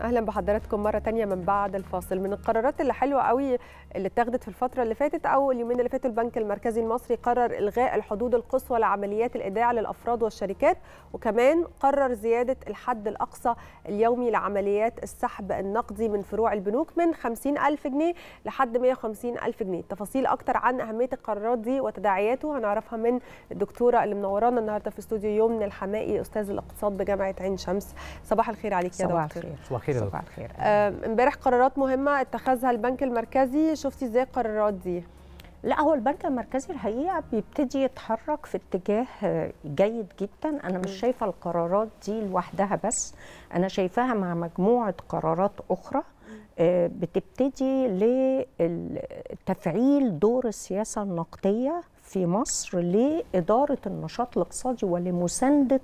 اهلا بحضراتكم مره تانية من بعد الفاصل من القرارات اللي حلوه قوي اللي اتخذت في الفتره اللي فاتت او اليومين اللي فاتوا البنك المركزي المصري قرر الغاء الحدود القصوى لعمليات الايداع للافراد والشركات وكمان قرر زياده الحد الاقصى اليومي لعمليات السحب النقدي من فروع البنوك من 50000 جنيه لحد 150000 جنيه تفاصيل اكتر عن اهميه القرارات دي وتداعياته هنعرفها من الدكتوره اللي منورانا النهارده في استوديو يوم من الحمائي استاذ الاقتصاد بجامعه عين شمس صباح الخير عليك يا دكتور صباح الخير الخير يا صباح الخير آه، امبارح قرارات مهمه اتخذها البنك المركزي شفتي ازاي القرارات دي لا هو البنك المركزي الحقيقه بيبتدي يتحرك في اتجاه آه، جيد جدا انا مش شايفه القرارات دي لوحدها بس انا شايفاها مع مجموعه قرارات اخرى آه، بتبتدي لتفعيل دور السياسه النقديه في مصر لاداره النشاط الاقتصادي ولمسانده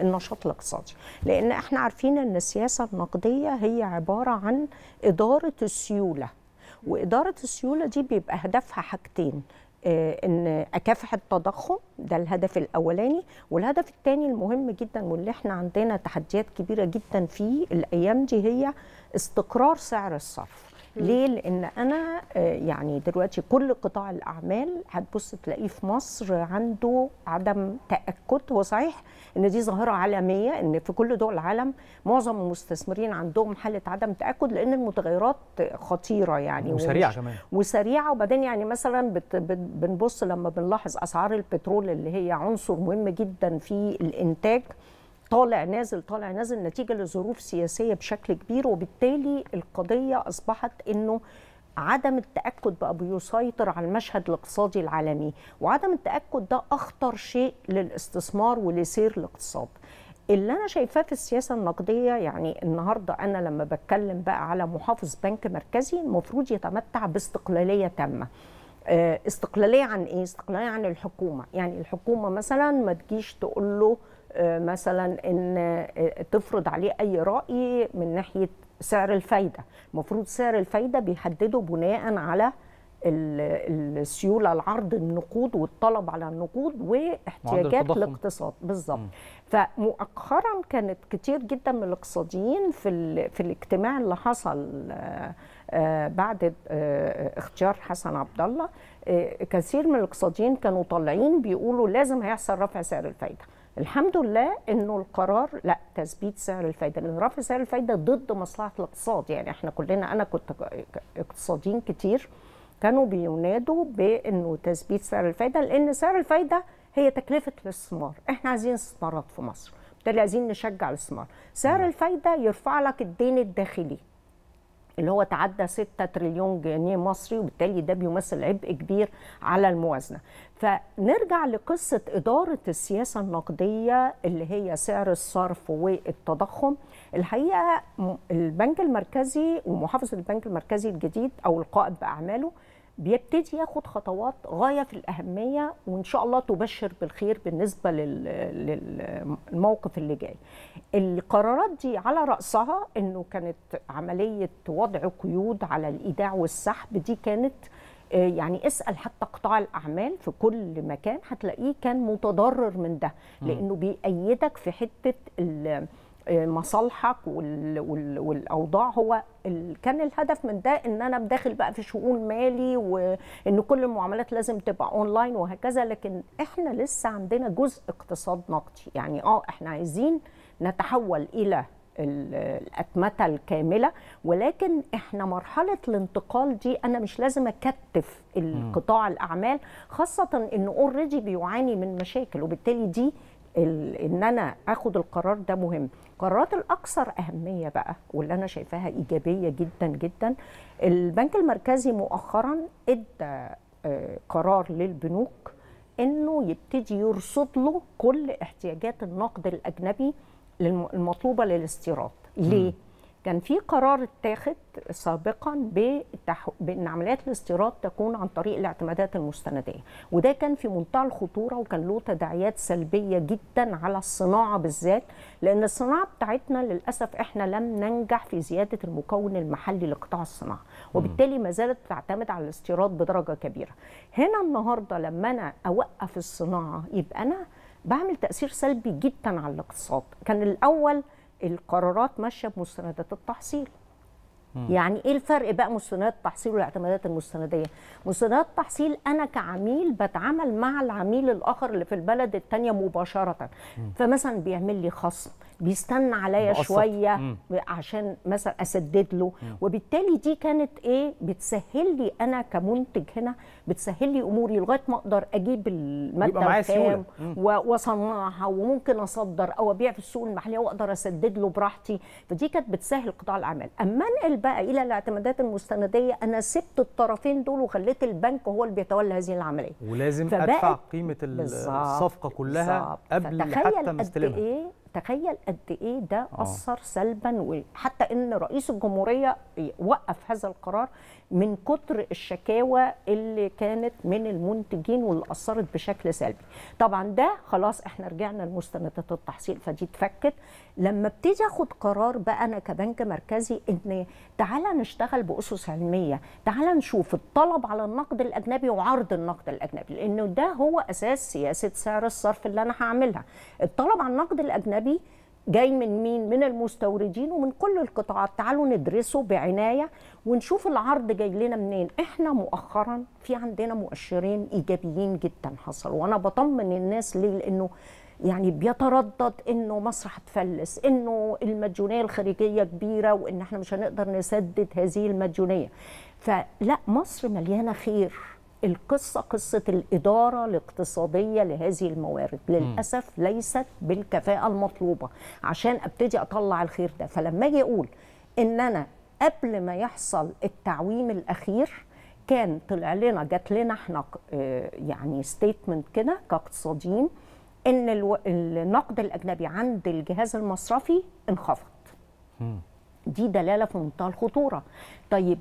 النشاط الاقتصادي لان احنا عارفين ان السياسه النقديه هي عباره عن اداره السيوله واداره السيوله دي بيبقى هدفها حاجتين آه، ان اكافح التضخم ده الهدف الاولاني والهدف الثاني المهم جدا واللي احنا عندنا تحديات كبيره جدا فيه الايام دي هي استقرار سعر الصرف ليه لان انا آه، يعني دلوقتي كل قطاع الاعمال هتبص تلاقيه في مصر عنده عدم تاكد هو صحيح ان دي ظاهره عالميه ان في كل دول العالم معظم المستثمرين عندهم حاله عدم تاكد لان المتغيرات خطيره يعني وسريعه كمان وسريعه وبعدين يعني مثلا بت بنبص لما بنلاحظ اسعار البترول اللي هي عنصر مهم جدا في الانتاج طالع نازل طالع نازل نتيجه لظروف سياسيه بشكل كبير وبالتالي القضيه اصبحت انه عدم التاكد بقى بيسيطر على المشهد الاقتصادي العالمي وعدم التاكد ده اخطر شيء للاستثمار ولسير الاقتصاد اللي انا شايفاه في السياسه النقديه يعني النهارده انا لما بتكلم بقى على محافظ بنك مركزي المفروض يتمتع باستقلاليه تامه آه، استقلاليه عن ايه استقلاليه عن الحكومه يعني الحكومه مثلا ما تجيش تقول له آه، مثلا ان آه، تفرض عليه اي راي من ناحيه سعر الفايده المفروض سعر الفايده بيحدده بناء على السيوله العرض النقود والطلب على النقود واحتياجات الاقتصاد بالظبط فمؤخرا كانت كتير جدا من الاقتصاديين في في الاجتماع اللي حصل آه، بعد اختيار حسن عبد الله كثير من الاقتصاديين كانوا طالعين بيقولوا لازم هيحصل رفع سعر الفايده الحمد لله انه القرار لا تثبيت سعر الفايده لان رفع سعر الفايده ضد مصلحه الاقتصاد يعني احنا كلنا انا كنت اقتصاديين كتير كانوا بينادوا بانه تثبيت سعر الفايده لان سعر الفايده هي تكلفه الاستثمار احنا عايزين استثمارات في مصر بالتالي عايزين نشجع الاستثمار سعر الفايده يرفع لك الدين الداخلي اللي هو تعدى 6 تريليون جنيه مصري وبالتالي ده بيمثل عبء كبير على الموازنه فنرجع لقصه اداره السياسه النقديه اللي هي سعر الصرف والتضخم الحقيقه البنك المركزي ومحافظه البنك المركزي الجديد او القائد باعماله بيبتدي ياخد خطوات غايه في الاهميه وان شاء الله تبشر بالخير بالنسبه للموقف اللي جاي. القرارات دي على راسها انه كانت عمليه وضع قيود على الايداع والسحب دي كانت آه، يعني اسال حتى قطاع الاعمال في كل مكان هتلاقيه كان متضرر من ده لانه بيأيدك في حته مصالحك والاوضاع هو كان الهدف من ده ان انا بداخل بقى في شؤون مالي وان كل المعاملات لازم تبقى اونلاين وهكذا لكن احنا لسه عندنا جزء اقتصاد نقدي يعني اه احنا عايزين نتحول الى الاتمته الكامله ولكن احنا مرحله الانتقال دي انا مش لازم اكتف القطاع الاعمال خاصه انه اوريدي بيعاني من مشاكل وبالتالي دي ان انا اخد القرار ده مهم القرارات الاكثر اهميه بقى واللي انا شايفاها ايجابيه جدا جدا البنك المركزي مؤخرا ادى آه، قرار للبنوك انه يبتدي يرصد له كل احتياجات النقد الاجنبي المطلوبه للاستيراد ليه كان في قرار اتاخد سابقا بان عمليات الاستيراد تكون عن طريق الاعتمادات المستنديه وده كان في منتهى الخطوره وكان له تداعيات سلبيه جدا على الصناعه بالذات لان الصناعه بتاعتنا للاسف احنا لم ننجح في زياده المكون المحلي لقطاع الصناعه وبالتالي ما زالت بتعتمد على الاستيراد بدرجه كبيره هنا النهارده لما انا اوقف الصناعه يبقى انا بعمل تاثير سلبي جدا على الاقتصاد كان الاول القرارات ماشيه بمستندات التحصيل م. يعني ايه الفرق بقى مستندات التحصيل والاعتمادات المستنديه مستندات التحصيل انا كعميل بتعامل مع العميل الاخر اللي في البلد الثانيه مباشره م. فمثلا بيعمل لي خصم بيستنى عليا شويه مم. عشان مثلا اسدد له مم. وبالتالي دي كانت ايه بتسهل لي انا كمنتج هنا بتسهل لي اموري لغايه ما اقدر اجيب الماده الخام واصنعها وممكن اصدر او ابيع في السوق المحليه واقدر اسدد له براحتي فدي كانت بتسهل قطاع الاعمال اما انقل بقى الى الاعتمادات المستنديه انا سبت الطرفين دول وخليت البنك هو اللي بيتولى هذه العمليه ولازم ادفع قيمه الصفقه كلها بالزبط. قبل حتى ما استلمها إيه تخيل قد ايه ده آه. اثر سلبا وحتى ان رئيس الجمهوريه وقف هذا القرار من كتر الشكاوى اللي كانت من المنتجين واللي اثرت بشكل سلبي طبعا ده خلاص احنا رجعنا لمستندات التحصيل فدي اتفكت لما ابتدي اخد قرار بقى انا كبنك مركزي ان تعالى نشتغل باسس علميه تعالى نشوف الطلب على النقد الاجنبي وعرض النقد الاجنبي لانه ده هو اساس سياسه سعر الصرف اللي انا هعملها الطلب على النقد الاجنبي جاي من مين من المستوردين ومن كل القطاعات تعالوا ندرسه بعنايه ونشوف العرض جاي لنا منين احنا مؤخرا في عندنا مؤشرين ايجابيين جدا حصلوا وانا بطمن الناس ليه لانه يعني بيتردد انه مصر هتفلس انه المديونيه الخارجيه كبيره وان احنا مش هنقدر نسدد هذه المديونيه فلا مصر مليانه خير القصة قصة الإدارة الاقتصادية لهذه الموارد للأسف ليست بالكفاءة المطلوبة عشان أبتدي أطلع الخير ده فلما أجي أقول إن أنا قبل ما يحصل التعويم الأخير كان طلع لنا جات لنا احنا آه، يعني ستيتمنت كده كاقتصاديين ان النقد الاجنبي عند الجهاز المصرفي انخفض دي دلاله في منتهى الخطوره طيب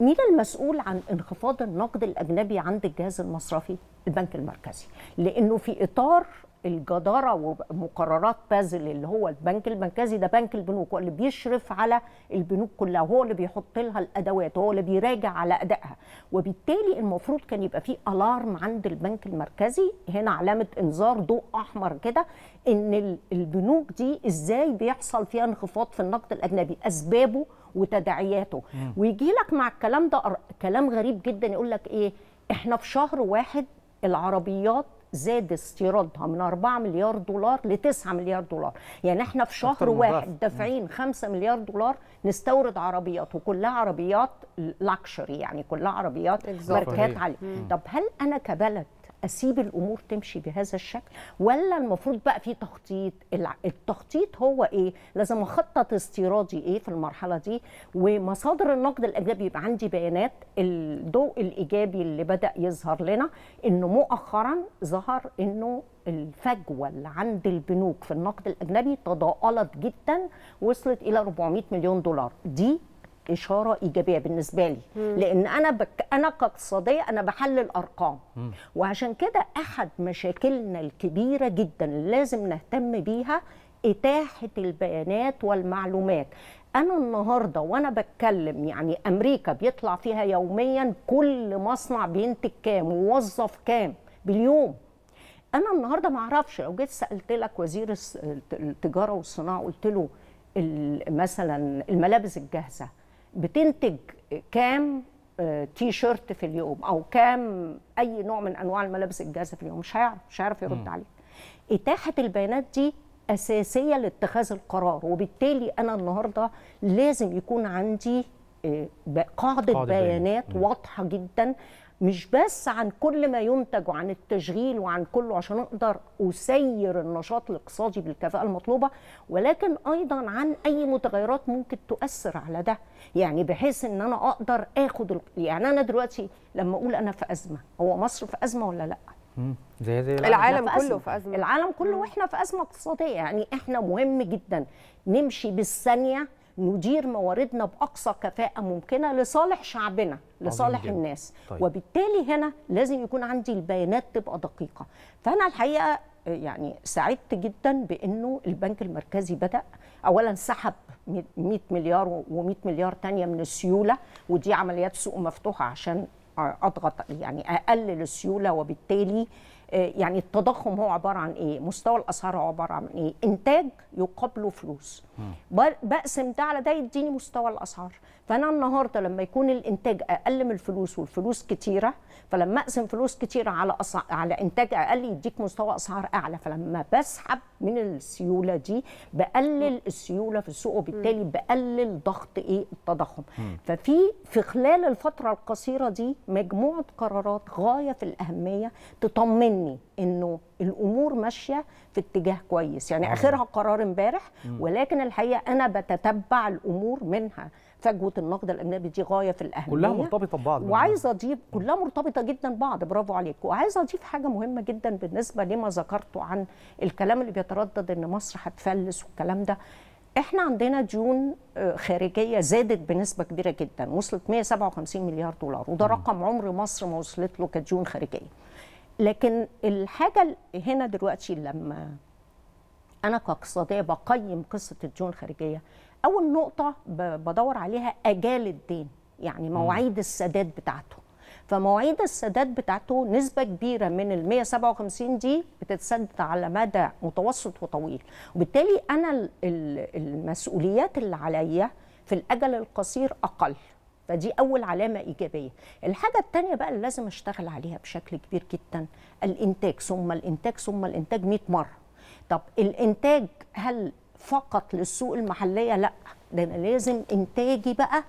مين المسؤول عن انخفاض النقد الاجنبي عند الجهاز المصرفي البنك المركزي لانه في اطار الجداره ومقررات بازل اللي هو البنك المركزي ده بنك البنوك هو اللي بيشرف على البنوك كلها هو اللي بيحط لها الادوات هو اللي بيراجع على ادائها وبالتالي المفروض كان يبقى في الارم عند البنك المركزي هنا علامه انذار ضوء احمر كده ان البنوك دي ازاي بيحصل فيها انخفاض في النقد الاجنبي اسبابه وتداعياته ويجي لك مع الكلام ده كلام غريب جدا يقول لك ايه احنا في شهر واحد العربيات زاد استيرادها من 4 مليار دولار ل 9 مليار دولار يعني احنا في شهر واحد دافعين 5 مليار دولار نستورد عربيات وكلها عربيات لاكشري يعني كلها عربيات ماركات عاليه طب هل انا كبلد اسيب الامور تمشي بهذا الشكل ولا المفروض بقى في تخطيط التخطيط هو ايه لازم اخطط استيرادي ايه في المرحله دي ومصادر النقد الاجنبي يبقى عندي بيانات الضوء الايجابي اللي بدا يظهر لنا انه مؤخرا ظهر انه الفجوه اللي عند البنوك في النقد الاجنبي تضاءلت جدا وصلت الى 400 مليون دولار دي اشاره ايجابيه بالنسبه لي مم. لان انا بك انا كاقتصاديه انا بحلل ارقام مم. وعشان كده احد مشاكلنا الكبيره جدا لازم نهتم بيها اتاحه البيانات والمعلومات انا النهارده وانا بتكلم يعني امريكا بيطلع فيها يوميا كل مصنع بينتج كام ووظف كام باليوم انا النهارده ما اعرفش لو جيت سالت لك وزير التجاره والصناعه قلت له مثلا الملابس الجاهزه بتنتج كام تي آه، شيرت في اليوم او كام اي نوع من انواع الملابس الجاهزه في اليوم مش هيعرف مش هيعرف يرد عليك اتاحه البيانات دي اساسيه لاتخاذ القرار وبالتالي انا النهارده لازم يكون عندي آه، قاعده بيانات واضحه جدا مش بس عن كل ما ينتج وعن التشغيل وعن كله عشان اقدر اسير النشاط الاقتصادي بالكفاءه المطلوبه ولكن ايضا عن اي متغيرات ممكن تؤثر على ده يعني بحيث ان انا اقدر اخد يعني انا دلوقتي لما اقول انا في ازمه هو مصر في ازمه ولا لا زي زي العالم, العالم كله في ازمه العالم كله واحنا في ازمه اقتصاديه يعني احنا مهم جدا نمشي بالثانيه ندير مواردنا باقصى كفاءه ممكنه لصالح شعبنا لصالح عظيم الناس طيب. وبالتالي هنا لازم يكون عندي البيانات تبقى دقيقه فانا الحقيقه آه، يعني سعدت جدا بانه البنك المركزي بدا اولا سحب 100 مليار و100 مليار تانية من السيوله ودي عمليات سوق مفتوحه عشان اضغط يعني اقلل السيوله وبالتالي آه، يعني التضخم هو عباره عن ايه مستوى الاسعار هو عباره عن ايه انتاج يقابله فلوس بقسم ده على ده يديني مستوى الاسعار فانا النهارده لما يكون الانتاج اقل من الفلوس والفلوس كتيره فلما اقسم فلوس كتيره على أص... على انتاج اقل يديك مستوى اسعار اعلى فلما بسحب من السيوله دي بقلل السيوله في السوق وبالتالي بقلل ضغط ايه التضخم ففي في خلال الفتره القصيره دي مجموعه قرارات غايه في الاهميه تطمني انه الامور ماشيه في اتجاه كويس يعني آه. اخرها قرار امبارح ولكن الحقيقه انا بتتبع الامور منها فجوه النقد الاجنبي دي غايه في الاهميه كلها مرتبطه ببعض وعايزه اضيف كلها مرتبطه جدا ببعض برافو عليك وعايزه اضيف حاجه مهمه جدا بالنسبه لما ذكرته عن الكلام اللي بيتردد ان مصر هتفلس والكلام ده احنا عندنا ديون آه، خارجيه زادت بنسبه كبيره جدا وصلت 157 مليار دولار وده رقم عمر مصر ما وصلت له كديون خارجيه لكن الحاجه هنا دلوقتي لما انا كاقتصاديه بقيم قصه الديون الخارجيه اول نقطه بدور عليها اجال الدين يعني مواعيد السداد بتاعته فمواعيد السداد بتاعته نسبة كبيرة من ال 157 دي بتتسدد على مدى متوسط وطويل وبالتالي أنا المسؤوليات اللي عليا في الأجل القصير أقل فدي أول علامة إيجابية الحاجة التانية بقى اللي لازم أشتغل عليها بشكل كبير جدا الإنتاج ثم الإنتاج ثم الإنتاج 100 مرة طب الانتاج هل فقط للسوق المحليه لا ده انا لازم انتاجي بقى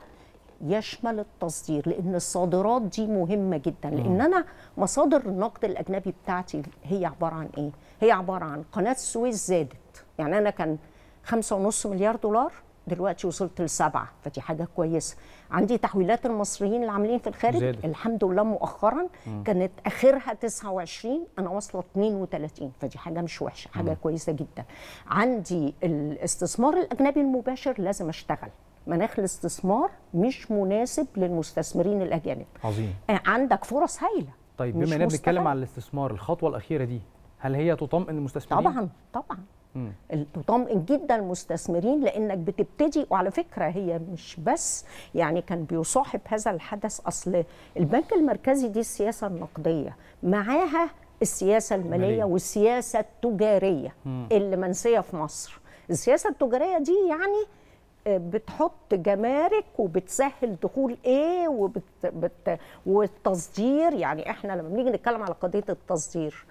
يشمل التصدير لان الصادرات دي مهمه جدا لان انا مصادر النقد الاجنبي بتاعتي هي عباره عن ايه هي عباره عن قناه السويس زادت يعني انا كان 5.5 مليار دولار دلوقتي وصلت لسبعه فدي حاجه كويسه عندي تحويلات المصريين اللي عاملين في الخارج زيادة. الحمد لله مؤخرا م. كانت اخرها 29 انا واصله 32 فدي حاجه مش وحشه حاجه م. كويسه جدا عندي الاستثمار الاجنبي المباشر لازم اشتغل مناخ الاستثمار مش مناسب للمستثمرين الاجانب عظيم آه، عندك فرص هايله طيب بما اننا بنتكلم على الاستثمار الخطوه الاخيره دي هل هي تطمئن المستثمرين طبعا طبعا تطمئن جدا المستثمرين لانك بتبتدي وعلى فكره هي مش بس يعني كان بيصاحب هذا الحدث اصل البنك المركزي دي السياسه النقديه معاها السياسه الماليه والسياسه التجاريه مم. اللي منسيه في مصر السياسه التجاريه دي يعني آه، بتحط جمارك وبتسهل دخول ايه وبت... بت... والتصدير يعني احنا لما بنيجي نتكلم على قضيه التصدير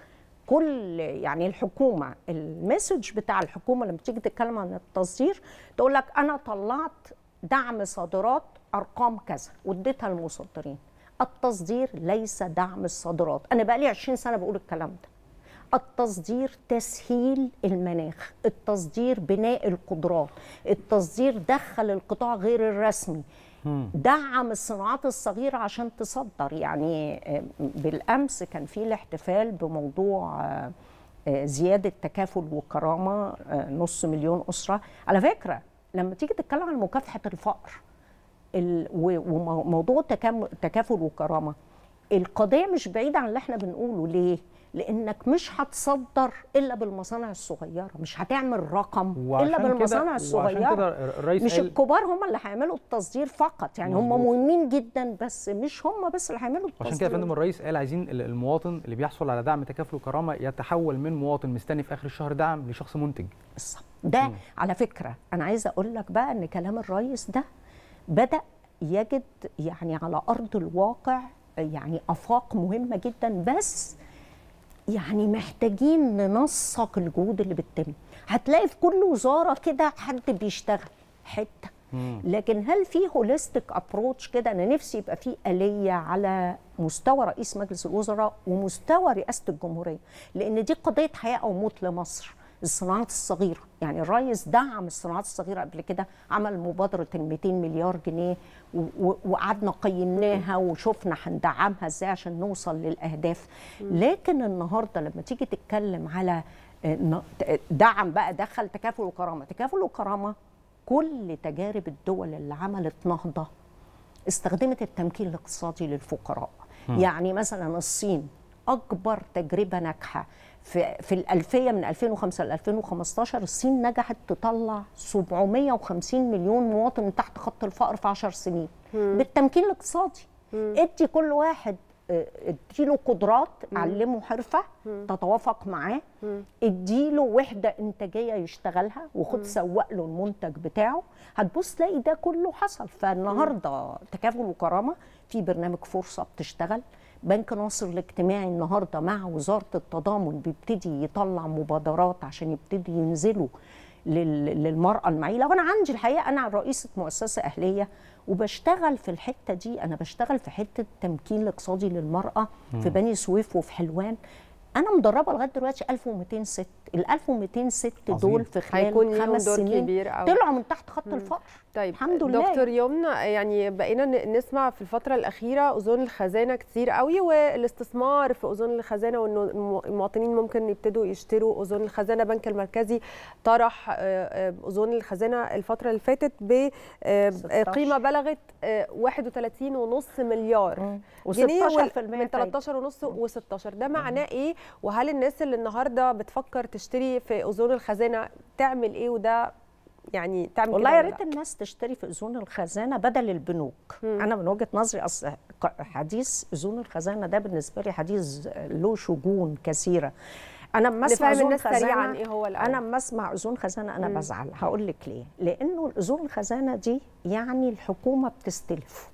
كل يعني الحكومه المسج بتاع الحكومه لما تيجي تتكلم عن التصدير تقول لك انا طلعت دعم صادرات ارقام كذا واديتها للمصدرين التصدير ليس دعم الصادرات انا بقى لي 20 سنه بقول الكلام ده التصدير تسهيل المناخ التصدير بناء القدرات التصدير دخل القطاع غير الرسمي دعم الصناعات الصغيرة عشان تصدر يعني آه، بالأمس كان في الاحتفال بموضوع آه، آه، زيادة تكافل وكرامة نص مليون أسرة على فكرة لما تيجي تتكلم عن مكافحة الفقر وموضوع تكافل وكرامة القضية مش بعيدة عن اللي احنا بنقوله ليه؟ لانك مش هتصدر الا بالمصانع الصغيره مش هتعمل رقم الا بالمصانع الصغيره مش الكبار هم اللي هيعملوا التصدير فقط يعني هم مهمين جدا بس مش هم بس اللي هيعملوا التصدير عشان كده يا فندم الرئيس قال عايزين المواطن اللي بيحصل على دعم تكافل وكرامه يتحول من مواطن مستني في اخر الشهر دعم لشخص منتج بالظبط ده مم. على فكره انا عايزه اقول لك بقى ان كلام الرئيس ده بدا يجد يعني على ارض الواقع يعني افاق مهمه جدا بس يعني محتاجين ننسق الجهود اللي بتتم هتلاقي في كل وزاره كده حد بيشتغل حته لكن هل في هوليستيك ابروتش كده انا نفسي يبقى في اليه على مستوى رئيس مجلس الوزراء ومستوى رئاسه الجمهوريه لان دي قضيه حياه او موت لمصر الصناعات الصغيره يعني الريس دعم الصناعات الصغيره قبل كده عمل مبادره ال 200 مليار جنيه وقعدنا قيمناها وشفنا هندعمها ازاي عشان نوصل للاهداف لكن النهارده لما تيجي تتكلم على آه، دعم بقى دخل تكافل وكرامه تكافل وكرامه كل تجارب الدول اللي عملت نهضه استخدمت التمكين الاقتصادي للفقراء يعني مثلا الصين اكبر تجربه ناجحه في في الألفية من 2005 ل 2015 الصين نجحت تطلع 750 مليون مواطن تحت خط الفقر في 10 سنين مم. بالتمكين الاقتصادي مم. ادي كل واحد آه، اديله قدرات مم. علمه حرفه مم. تتوافق معاه اديله وحده انتاجيه يشتغلها وخد سوق له المنتج بتاعه هتبص تلاقي ده كله حصل فالنهارده تكافل وكرامه في برنامج فرصه بتشتغل بنك ناصر الاجتماعي النهارده مع وزاره التضامن بيبتدي يطلع مبادرات عشان يبتدي ينزلوا للمرأة المعيلة وأنا عندي الحقيقة أنا رئيسة مؤسسة أهلية وبشتغل في الحتة دي أنا بشتغل في حتة تمكين الاقتصادي للمرأة في بني سويف وفي حلوان أنا مدربة لغاية دلوقتي 1200 ست ال 1200 ست دول في خلال خمس سنين طلعوا من تحت خط الفقر طيب الحمد لله دكتور يمنى يعني بقينا نسمع في الفتره الاخيره اذون الخزانه كتير قوي والاستثمار في اذون الخزانه وانه المواطنين ممكن يبتدوا يشتروا اذون الخزانه البنك المركزي طرح آه، آه، اذون الخزانه الفتره اللي فاتت بقيمه آه، بلغت 31.5 مليار جنيه من 13.5 و16 ده معناه ايه وهل الناس اللي النهارده بتفكر تشتري في اذون الخزانه تعمل ايه وده يعني تعمل والله يا ريت الناس تشتري في اذون الخزانه بدل البنوك مم. انا من وجهه نظري اصل حديث اذون الخزانه ده بالنسبه لي حديث له شجون كثيره انا لما اسمع اذون خزانه إيه هو الأول. انا لما اسمع اذون خزانه انا مم. بزعل هقول لك ليه لانه الاذون الخزانه دي يعني الحكومه بتستلف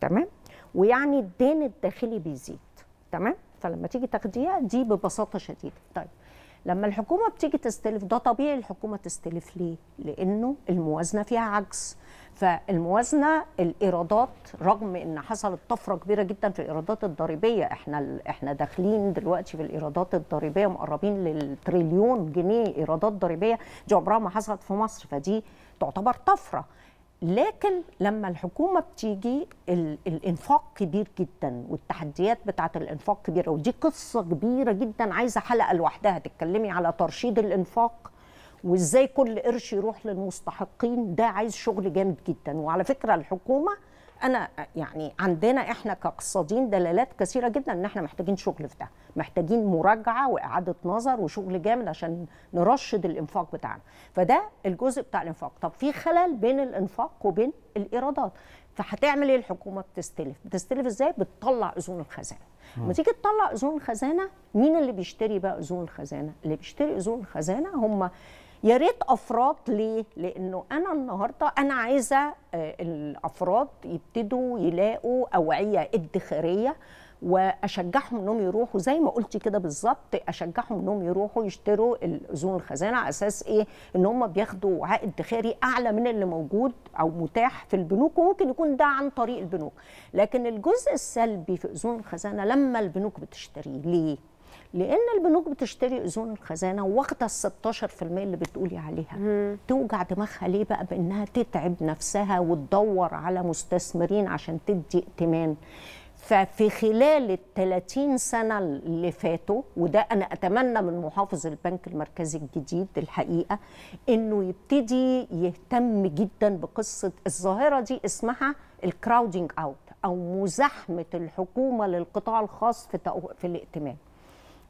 تمام ويعني الدين الداخلي بيزيد تمام فلما تيجي تاخديها دي ببساطه شديده طيب لما الحكومه بتيجي تستلف ده طبيعي الحكومه تستلف ليه؟ لانه الموازنه فيها عجز فالموازنه الايرادات رغم ان حصلت طفره كبيره جدا في الايرادات الضريبيه احنا احنا داخلين دلوقتي في الايرادات الضريبيه مقربين للتريليون جنيه ايرادات ضريبيه دي عمرها ما حصلت في مصر فدي تعتبر طفره لكن لما الحكومه بتيجي الانفاق كبير جدا والتحديات بتاعه الانفاق كبيره ودي قصه كبيره جدا عايزه حلقه لوحدها تتكلمي على ترشيد الانفاق وازاي كل قرش يروح للمستحقين ده عايز شغل جامد جدا وعلى فكره الحكومه انا يعني عندنا احنا كاقتصاديين دلالات كثيره جدا ان احنا محتاجين شغل في ده محتاجين مراجعه واعاده نظر وشغل جامد عشان نرشد الانفاق بتاعنا فده الجزء بتاع الانفاق طب في خلل بين الانفاق وبين الايرادات فهتعمل ايه الحكومه بتستلف بتستلف ازاي بتطلع اذون الخزانه لما تيجي تطلع اذون الخزانه مين اللي بيشتري بقى اذون الخزانه اللي بيشتري اذون الخزانه هم يا ريت افراد ليه لانه انا النهارده انا عايزه آه، الافراد يبتدوا يلاقوا اوعيه ادخاريه واشجعهم انهم يروحوا زي ما قلتي كده بالظبط اشجعهم انهم يروحوا يشتروا الاذون الخزانه على اساس ايه ان هم بياخدوا وعاء ادخاري اعلى من اللي موجود او متاح في البنوك وممكن يكون ده عن طريق البنوك لكن الجزء السلبي في اذون الخزانه لما البنوك بتشتريه ليه لان البنوك بتشتري اذون الخزانه واخده ال 16% اللي بتقولي عليها مم. توجع دماغها ليه بقى بانها تتعب نفسها وتدور على مستثمرين عشان تدي ائتمان ففي خلال ال 30 سنه اللي فاتوا وده انا اتمنى من محافظ البنك المركزي الجديد الحقيقه انه يبتدي يهتم جدا بقصه الظاهره دي اسمها الكراودنج اوت او مزاحمه الحكومه للقطاع الخاص في في الائتمان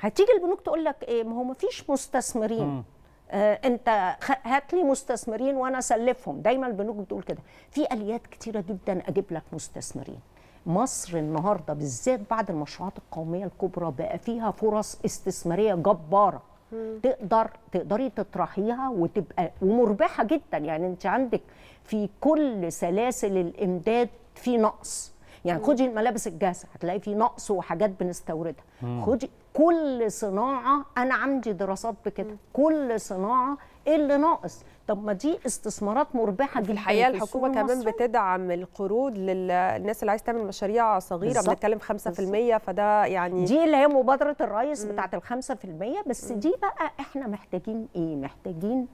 هتيجي البنوك تقول لك ايه ما هو ما فيش مستثمرين آه انت هات لي مستثمرين وانا اسلفهم دايما البنوك بتقول كده في اليات كتيره جدا اجيب لك مستثمرين مصر النهارده بالذات بعد المشروعات القوميه الكبرى بقى فيها فرص استثماريه جباره مم. تقدر تقدري تطرحيها وتبقى ومربحه جدا يعني انت عندك في كل سلاسل الامداد في نقص يعني خدي الملابس الجاهزه هتلاقي في نقص وحاجات بنستوردها خدي كل صناعه انا عندي دراسات بكده كل صناعه ايه اللي ناقص طب ما دي استثمارات مربحه جدا الحقيقه الحكومه كمان بتدعم القروض للناس اللي عايز تعمل مشاريع صغيره بنتكلم 5% بالزبط. فده يعني دي اللي هي مبادره الرئيس بتاعه ال 5% بس م. دي بقى احنا محتاجين ايه محتاجين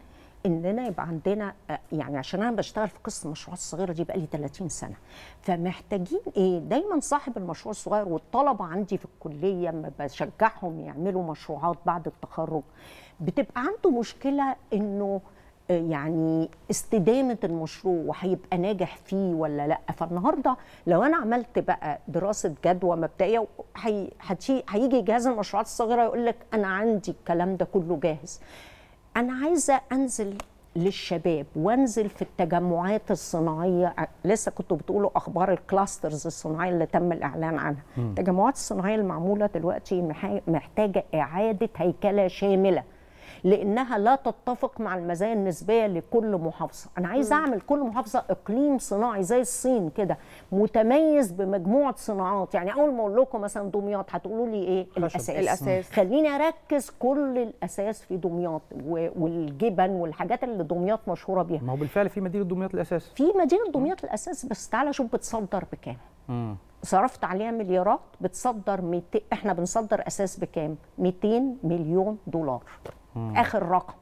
اننا يبقى عندنا آه، يعني عشان انا بشتغل في قصه المشروعات الصغيره دي بقالي 30 سنه فمحتاجين ايه دايما صاحب المشروع الصغير والطلبه عندي في الكليه ما بشجعهم يعملوا مشروعات بعد التخرج بتبقى عنده مشكله انه آه، يعني استدامة المشروع وهيبقى ناجح فيه ولا لا فالنهاردة لو أنا عملت بقى دراسة جدوى مبدئية هيجي جهاز المشروعات الصغيرة يقول لك أنا عندي الكلام ده كله جاهز انا عايزه انزل للشباب وانزل في التجمعات الصناعيه لسه كنتوا بتقولوا اخبار الكلاسترز الصناعيه اللي تم الاعلان عنها التجمعات الصناعيه المعموله دلوقتي محتاجه اعاده هيكله شامله لانها لا تتفق مع المزايا النسبيه لكل محافظه انا عايز اعمل كل محافظه اقليم صناعي زي الصين كده متميز بمجموعه صناعات يعني اول ما اقول لكم مثلا دمياط هتقولوا لي ايه الاساس الاساس خليني اركز كل الاساس في دمياط والجبن والحاجات اللي دمياط مشهوره بيها ما هو بالفعل في مدينه دمياط الاساس في مدينه دمياط الاساس بس تعالى شوف بتصدر بكام صرفت عليها مليارات بتصدر ميت... احنا بنصدر اساس بكام 200 مليون دولار مم. اخر رقم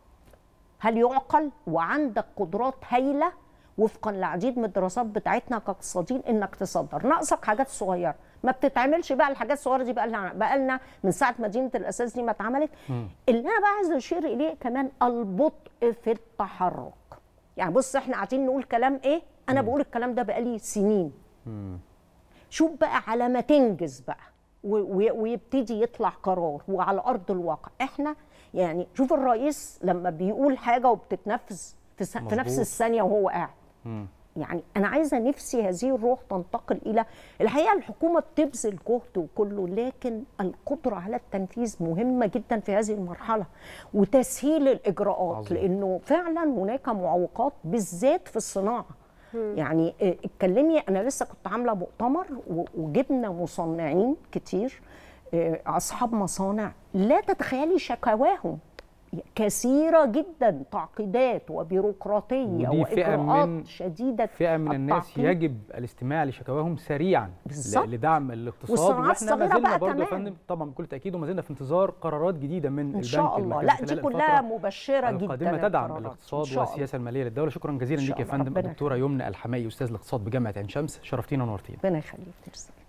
هل يعقل وعندك قدرات هايله وفقا لعديد من الدراسات بتاعتنا كاقتصاديين انك تصدر ناقصك حاجات صغيره ما بتتعملش بقى الحاجات الصغيره دي بقى لنا من ساعه مدينه الاساس دي ما اتعملت اللي انا بقى عايز اشير اليه كمان البطء في التحرك يعني بص احنا قاعدين نقول كلام ايه انا مم. بقول الكلام ده بقالي سنين مم. شوف بقى على ما تنجز بقى ويبتدي يطلع قرار وعلى ارض الواقع احنا يعني شوف الرئيس لما بيقول حاجه وبتتنفذ في, في نفس الثانيه وهو قاعد يعني انا عايزه نفسي هذه الروح تنتقل الى الحقيقه الحكومه بتبذل جهد وكله لكن القدره على التنفيذ مهمه جدا في هذه المرحله وتسهيل الاجراءات عظيم. لانه فعلا هناك معوقات بالذات في الصناعه يعني آه، اتكلمي انا لسه كنت عامله مؤتمر وجبنا مصنعين كتير آه، اصحاب مصانع لا تتخيلي شكواهم كثيرة جدا تعقيدات وبيروقراطية وإجراءات شديدة فئة من الناس التعقيد. يجب الاستماع لشكواهم سريعا بالزبط. لدعم الاقتصاد واحنا ما زلنا برضه يا فندم طبعا بكل تأكيد وما زلنا في انتظار قرارات جديدة من البنك ان شاء الله لا دي كلها مبشرة جدا القادمة تدعم الاقتصاد والسياسة المالية للدولة شكرا جزيلا ليك يا فندم الدكتورة يمنى الحماي أستاذ الاقتصاد بجامعة عين شمس شرفتينا ونورتينا ربنا يخليك